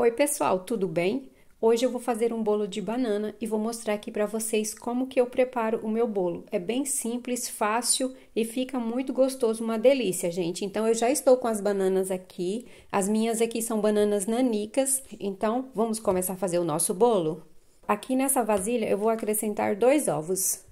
Oi pessoal, tudo bem? Hoje eu vou fazer um bolo de banana e vou mostrar aqui para vocês como que eu preparo o meu bolo. É bem simples, fácil e fica muito gostoso, uma delícia, gente. Então eu já estou com as bananas aqui. As minhas aqui são bananas nanicas. Então vamos começar a fazer o nosso bolo. Aqui nessa vasilha eu vou acrescentar dois ovos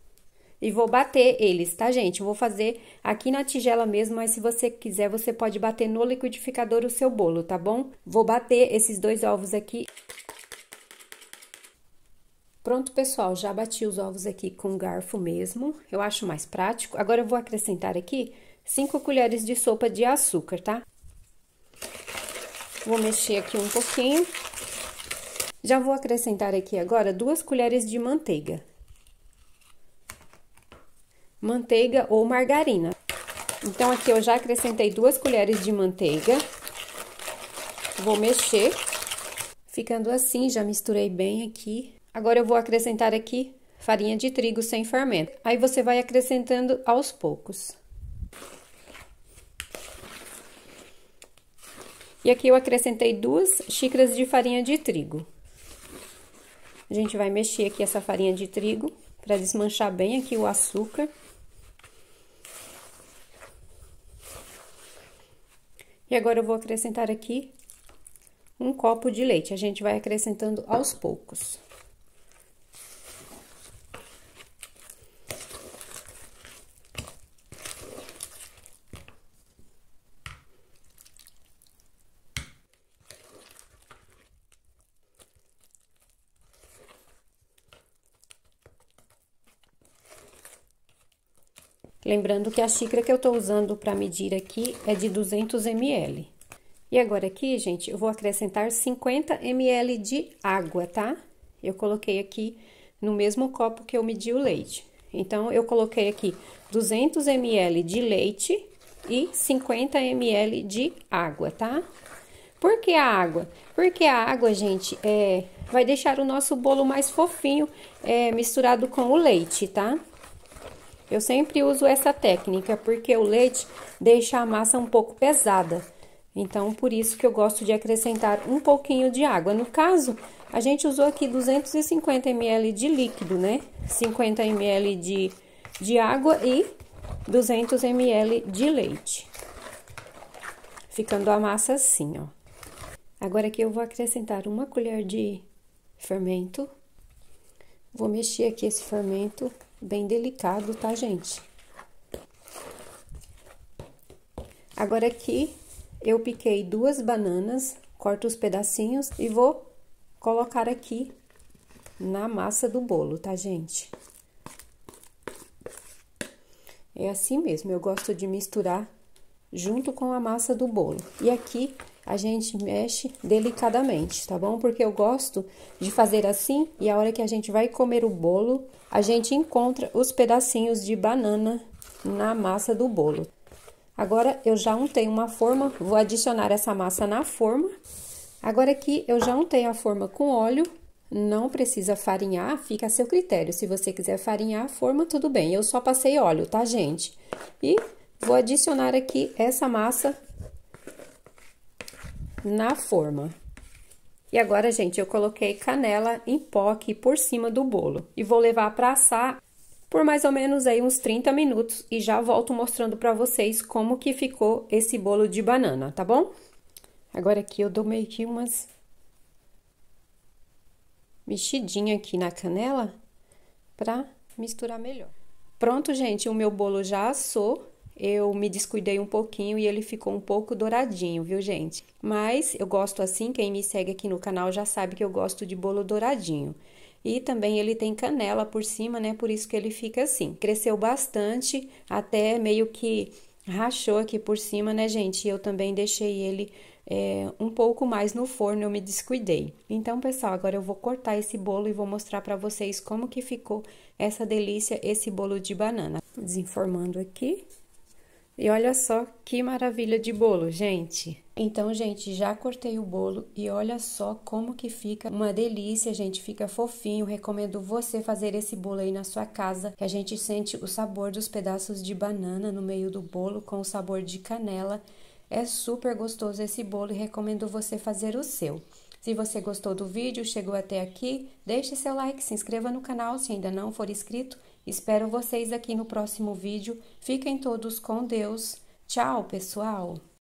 e vou bater eles, tá, gente? Eu vou fazer aqui na tigela mesmo, mas se você quiser, você pode bater no liquidificador o seu bolo, tá bom? Vou bater esses dois ovos aqui. Pronto, pessoal, já bati os ovos aqui com garfo mesmo, eu acho mais prático. Agora eu vou acrescentar aqui 5 colheres de sopa de açúcar, tá? Vou mexer aqui um pouquinho. Já vou acrescentar aqui agora duas colheres de manteiga manteiga ou margarina. Então, aqui eu já acrescentei duas colheres de manteiga. Vou mexer. Ficando assim, já misturei bem aqui. Agora eu vou acrescentar aqui farinha de trigo sem fermento. Aí você vai acrescentando aos poucos. E aqui eu acrescentei duas xícaras de farinha de trigo. A gente vai mexer aqui essa farinha de trigo para desmanchar bem aqui o açúcar. E agora eu vou acrescentar aqui um copo de leite. A gente vai acrescentando aos poucos. Lembrando que a xícara que eu estou usando para medir aqui é de 200 ml. E agora aqui, gente, eu vou acrescentar 50 ml de água, tá? Eu coloquei aqui no mesmo copo que eu medi o leite. Então, eu coloquei aqui 200 ml de leite e 50 ml de água, tá? Por que a água? Porque a água, gente, é, vai deixar o nosso bolo mais fofinho é, misturado com o leite, tá? Eu sempre uso essa técnica porque o leite deixa a massa um pouco pesada. Então, por isso que eu gosto de acrescentar um pouquinho de água. No caso, a gente usou aqui 250 ml de líquido, né? 50 ml de, de água e 200 ml de leite. Ficando a massa assim, ó. Agora aqui eu vou acrescentar uma colher de fermento. Vou mexer aqui esse fermento bem delicado, tá, gente? Agora aqui eu piquei duas bananas, corto os pedacinhos e vou colocar aqui na massa do bolo, tá, gente? É assim mesmo, eu gosto de misturar junto com a massa do bolo. E aqui a gente mexe delicadamente, tá bom? Porque eu gosto de fazer assim e a hora que a gente vai comer o bolo, a gente encontra os pedacinhos de banana na massa do bolo. Agora eu já untei uma forma, vou adicionar essa massa na forma. Agora aqui eu já untei a forma com óleo, não precisa farinhar, fica a seu critério. Se você quiser farinhar a forma, tudo bem. Eu só passei óleo, tá, gente? E vou adicionar aqui essa massa na forma. E agora, gente, eu coloquei canela em pó aqui por cima do bolo. E vou levar para assar por mais ou menos aí uns 30 minutos e já volto mostrando para vocês como que ficou esse bolo de banana, tá bom? Agora aqui eu dou meio que umas mexidinha aqui na canela para misturar melhor. Pronto, gente, o meu bolo já assou eu me descuidei um pouquinho e ele ficou um pouco douradinho, viu, gente? Mas eu gosto assim, quem me segue aqui no canal já sabe que eu gosto de bolo douradinho. E também ele tem canela por cima, né? Por isso que ele fica assim. Cresceu bastante, até meio que rachou aqui por cima, né, gente? E eu também deixei ele é, um pouco mais no forno, eu me descuidei. Então, pessoal, agora eu vou cortar esse bolo e vou mostrar para vocês como que ficou essa delícia, esse bolo de banana. Desenformando aqui. E olha só que maravilha de bolo, gente! Então, gente, já cortei o bolo e olha só como que fica uma delícia, gente, fica fofinho. Recomendo você fazer esse bolo aí na sua casa, que a gente sente o sabor dos pedaços de banana no meio do bolo com o sabor de canela. É super gostoso esse bolo e recomendo você fazer o seu. Se você gostou do vídeo, chegou até aqui, deixe seu like, se inscreva no canal se ainda não for inscrito Espero vocês aqui no próximo vídeo. Fiquem todos com Deus. Tchau, pessoal!